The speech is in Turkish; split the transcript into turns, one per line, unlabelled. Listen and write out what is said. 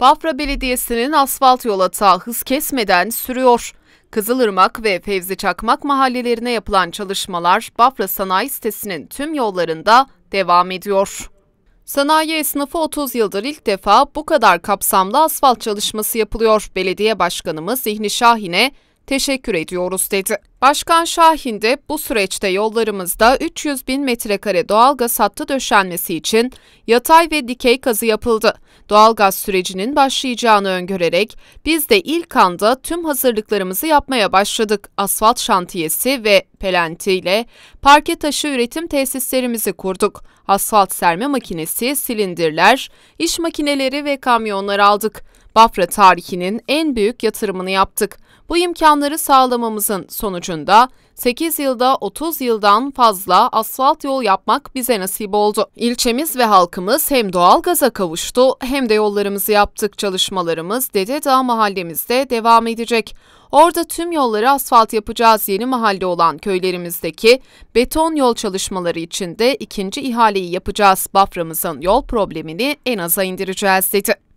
Bafra Belediyesi'nin asfalt yol atağı hız kesmeden sürüyor. Kızılırmak ve Fevzi Çakmak mahallelerine yapılan çalışmalar Bafra Sanayi sitesinin tüm yollarında devam ediyor. Sanayi esnafı 30 yıldır ilk defa bu kadar kapsamlı asfalt çalışması yapılıyor. Belediye Başkanımız Zihni Şahin'e teşekkür ediyoruz dedi. Başkan Şahin de bu süreçte yollarımızda 300 bin metrekare doğalgaz hattı döşenmesi için yatay ve dikey kazı yapıldı. Doğalgaz sürecinin başlayacağını öngörerek biz de ilk anda tüm hazırlıklarımızı yapmaya başladık. Asfalt şantiyesi ve pelenti ile parke taşı üretim tesislerimizi kurduk. Asfalt serme makinesi, silindirler, iş makineleri ve kamyonlar aldık. Bafra tarihinin en büyük yatırımını yaptık. Bu imkanları sağlamamızın sonucunda 8 yılda 30 yıldan fazla asfalt yol yapmak bize nasip oldu. İlçemiz ve halkımız hem doğal gaza kavuştu hem de yollarımızı yaptık. Çalışmalarımız Dede Dağ mahallemizde devam edecek. Orada tüm yolları asfalt yapacağız yeni mahalle olan köylerimizdeki beton yol çalışmaları için de ikinci ihaleyi yapacağız. Baframızın yol problemini en aza indireceğiz dedi.